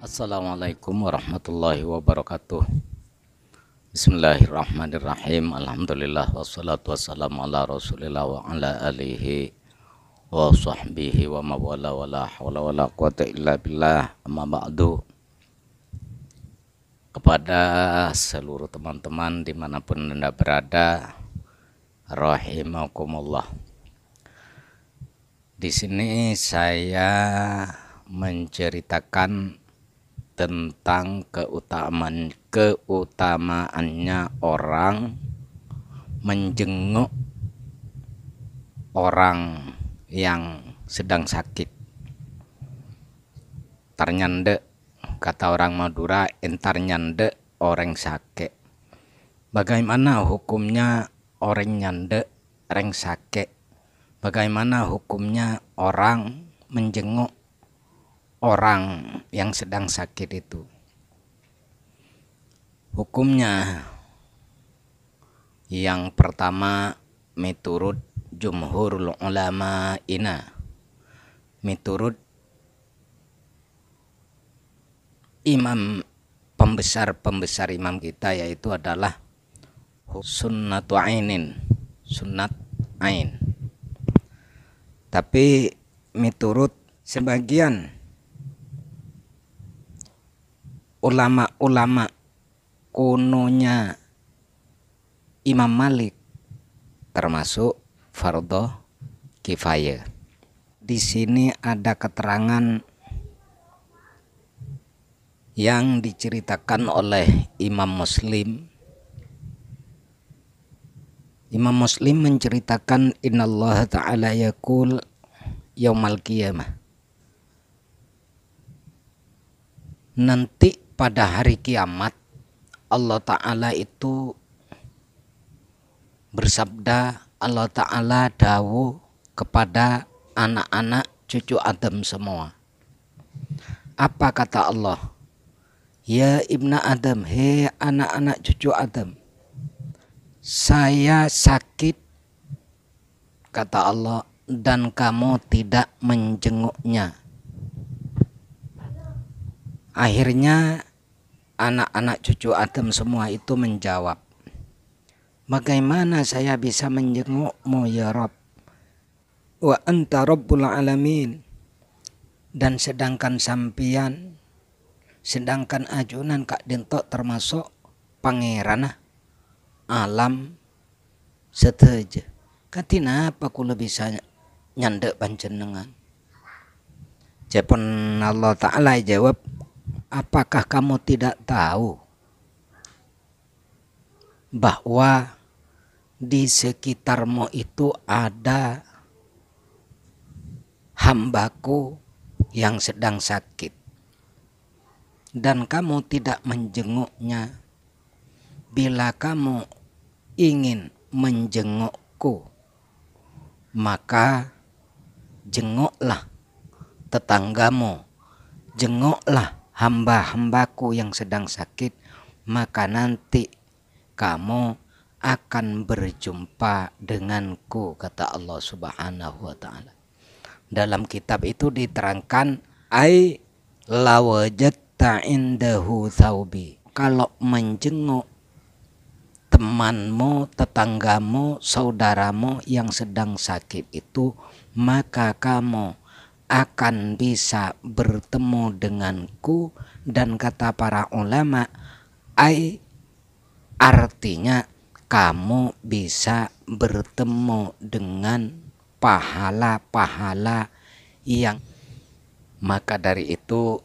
Assalamualaikum warahmatullahi wabarakatuh Bismillahirrahmanirrahim Alhamdulillah Wassalatu wassalamu ala rasulillah Wa ala alihi Wa sahbihi wa mawala Wa la hawla wa la quwata illa billah Amma ba'du Kepada seluruh teman-teman Dimanapun anda berada Rahimakumullah Di sini saya menceritakan tentang keutamaan keutamaannya orang menjenguk orang yang sedang sakit tarnyande kata orang Madura entar nyande orang sakit. bagaimana hukumnya orang nyande orang sakit? bagaimana hukumnya orang menjenguk orang yang sedang sakit itu. Hukumnya yang pertama miturut jumhur ulama ina miturut imam pembesar-pembesar imam kita yaitu adalah sunnatu ainin sunnat ain tapi miturut sebagian ulama-ulama kunonya Imam Malik termasuk fardho kifayah. Di sini ada keterangan yang diceritakan oleh Imam Muslim Imam Muslim menceritakan innallaha ta'ala yakul yaumal qiyamah nanti pada hari kiamat Allah Ta'ala itu bersabda Allah Ta'ala dawu kepada anak-anak cucu Adam semua apa kata Allah ya Ibna Adam he anak-anak cucu Adam saya sakit kata Allah dan kamu tidak menjenguknya akhirnya anak-anak cucu Adam semua itu menjawab, Bagaimana saya bisa menjengukmu ya Rob? Wa anta Rabbul Alamin. Dan sedangkan sampian, sedangkan ajunan Kak Dentok termasuk pangeran ah, alam seteja. Katina apa lebih bisa nyandek panjenengan? Jepun Allah Ta'ala jawab, apakah kamu tidak tahu bahwa di sekitarmu itu ada hambaku yang sedang sakit dan kamu tidak menjenguknya bila kamu ingin menjengukku maka jenguklah tetanggamu jenguklah hamba-hambaku yang sedang sakit, maka nanti kamu akan berjumpa denganku, kata Allah Subhanahu wa Ta'ala. Dalam kitab itu diterangkan, "Ai lawajatta indahu thawbi." Kalau menjenguk temanmu, tetanggamu, saudaramu yang sedang sakit itu, maka kamu akan bisa bertemu denganku dan kata para ulama ai artinya kamu bisa bertemu dengan pahala-pahala yang maka dari itu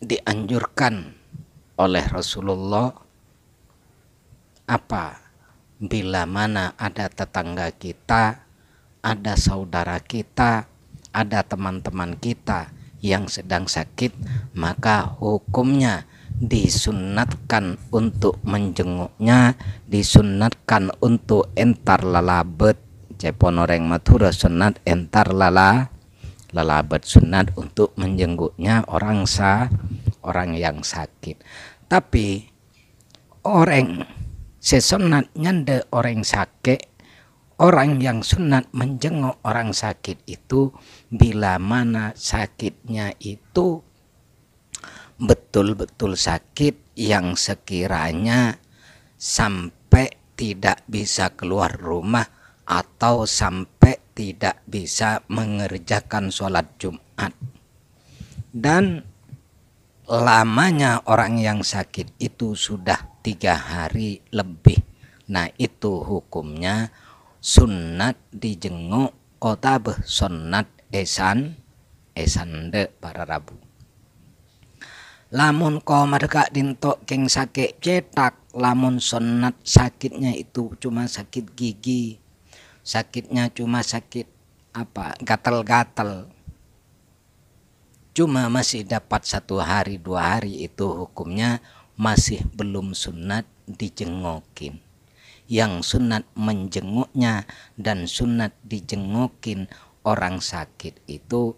dianjurkan oleh Rasulullah apa bila mana ada tetangga kita ada saudara kita ada teman-teman kita yang sedang sakit, maka hukumnya disunatkan untuk menjenguknya, disunatkan untuk entar lalabet. Ceponoreng matura sunat entar lala lalabet sunat untuk menjenguknya orang sa orang yang sakit. Tapi orang sesonat nyanda orang sakit orang yang sunat menjenguk orang sakit itu bila mana sakitnya itu betul-betul sakit yang sekiranya sampai tidak bisa keluar rumah atau sampai tidak bisa mengerjakan sholat Jumat dan lamanya orang yang sakit itu sudah tiga hari lebih nah itu hukumnya sunat dijenguk otabeh sunat esan esande para rabu lamun ko merdeka dintok keng sakit cetak lamun sunat sakitnya itu cuma sakit gigi sakitnya cuma sakit apa gatal-gatal cuma masih dapat satu hari dua hari itu hukumnya masih belum sunat dijengokin yang sunat menjenguknya dan sunat dijengukin orang sakit itu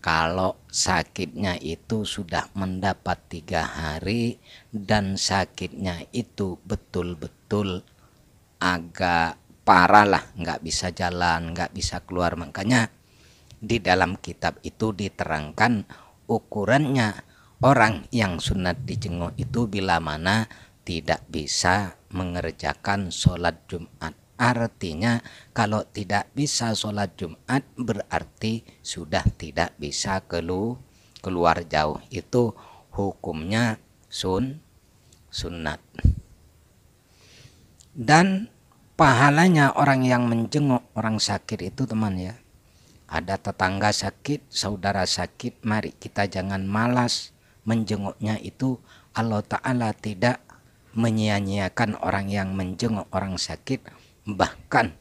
kalau sakitnya itu sudah mendapat tiga hari dan sakitnya itu betul-betul agak parah lah nggak bisa jalan nggak bisa keluar makanya di dalam kitab itu diterangkan ukurannya orang yang sunat dijenguk itu bila mana tidak bisa mengerjakan sholat Jumat. Artinya kalau tidak bisa sholat Jumat berarti sudah tidak bisa kelu keluar jauh. Itu hukumnya sun sunat. Dan pahalanya orang yang menjenguk orang sakit itu teman ya. Ada tetangga sakit, saudara sakit, mari kita jangan malas menjenguknya itu Allah Ta'ala tidak menyia-nyiakan orang yang menjenguk orang sakit bahkan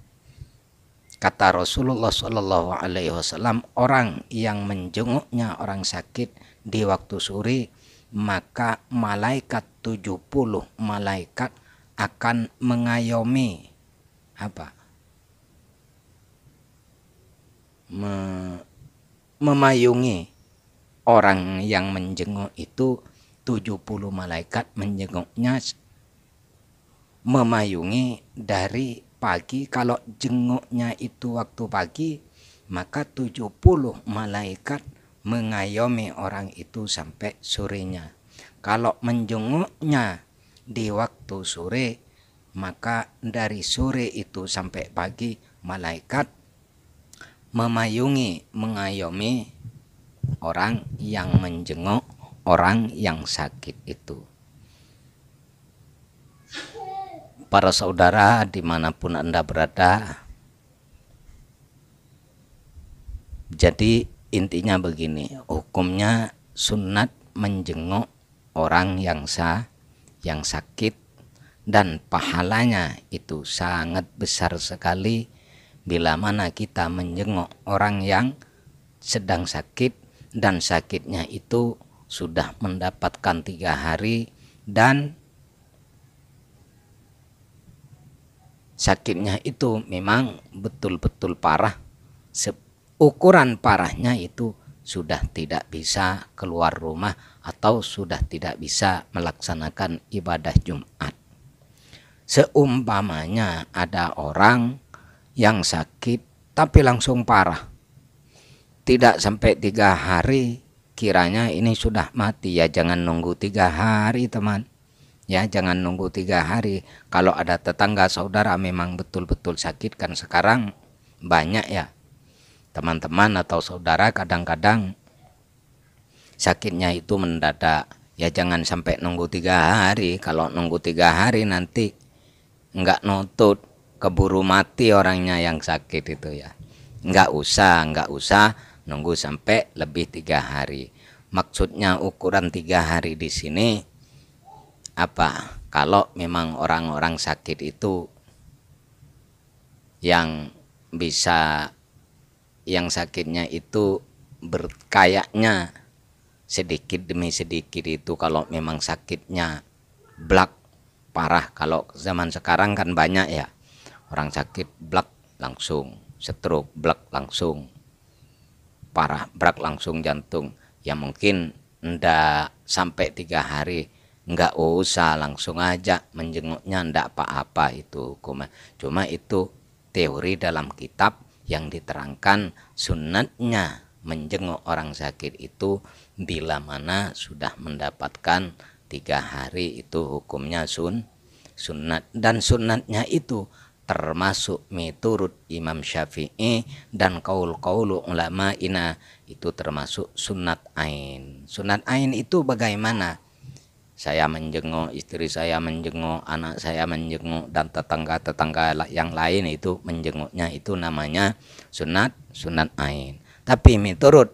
kata Rasulullah Shallallahu Alaihi Wasallam orang yang menjenguknya orang sakit di waktu suri maka malaikat 70 malaikat akan mengayomi apa memayungi orang yang menjenguk itu 70 malaikat menjenguknya memayungi dari pagi kalau jenguknya itu waktu pagi maka 70 malaikat mengayomi orang itu sampai sorenya kalau menjenguknya di waktu sore maka dari sore itu sampai pagi malaikat memayungi mengayomi orang yang menjenguk orang yang sakit itu. Para saudara dimanapun Anda berada, jadi intinya begini, hukumnya sunat menjenguk orang yang sa yang sakit dan pahalanya itu sangat besar sekali bila mana kita menjenguk orang yang sedang sakit dan sakitnya itu sudah mendapatkan tiga hari dan sakitnya itu memang betul-betul parah. Ukuran parahnya itu sudah tidak bisa keluar rumah atau sudah tidak bisa melaksanakan ibadah Jumat. Seumpamanya ada orang yang sakit tapi langsung parah. Tidak sampai tiga hari kiranya ini sudah mati ya jangan nunggu tiga hari teman ya jangan nunggu tiga hari kalau ada tetangga saudara memang betul-betul sakit kan sekarang banyak ya teman-teman atau saudara kadang-kadang sakitnya itu mendadak ya jangan sampai nunggu tiga hari kalau nunggu tiga hari nanti enggak nutut keburu mati orangnya yang sakit itu ya enggak usah enggak usah nunggu sampai lebih tiga hari maksudnya ukuran tiga hari di sini apa kalau memang orang-orang sakit itu yang bisa yang sakitnya itu berkayaknya sedikit demi sedikit itu kalau memang sakitnya black parah kalau zaman sekarang kan banyak ya orang sakit black langsung stroke black langsung parah brak langsung jantung ya mungkin ndak sampai tiga hari nggak usah langsung aja menjenguknya ndak apa-apa itu hukuman cuma itu teori dalam kitab yang diterangkan sunatnya menjenguk orang sakit itu bila mana sudah mendapatkan tiga hari itu hukumnya sun sunat dan sunatnya itu termasuk miturut Imam Syafi'i dan kaul-kaul ulama ina itu termasuk sunat ain. Sunat ain itu bagaimana? Saya menjenguk, istri saya menjenguk, anak saya menjenguk dan tetangga-tetangga yang lain itu menjenguknya itu namanya sunat sunat ain. Tapi miturut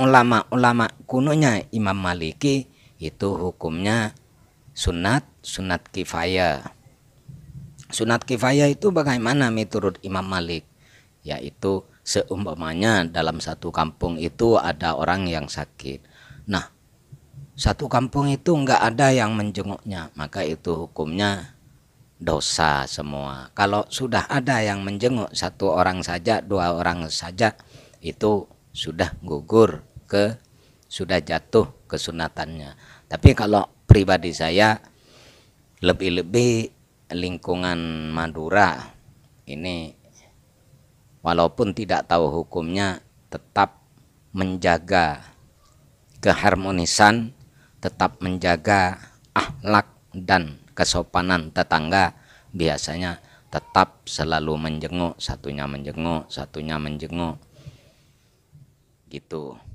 ulama-ulama kunonya Imam Maliki itu hukumnya sunat sunat kifayah sunat kifayah itu bagaimana menurut Imam Malik? Yaitu seumpamanya dalam satu kampung itu ada orang yang sakit. Nah, satu kampung itu enggak ada yang menjenguknya, maka itu hukumnya dosa semua. Kalau sudah ada yang menjenguk satu orang saja, dua orang saja, itu sudah gugur ke sudah jatuh kesunatannya. Tapi kalau pribadi saya lebih-lebih lingkungan Madura ini walaupun tidak tahu hukumnya tetap menjaga keharmonisan, tetap menjaga akhlak dan kesopanan tetangga biasanya tetap selalu menjenguk, satunya menjenguk, satunya menjenguk. Gitu.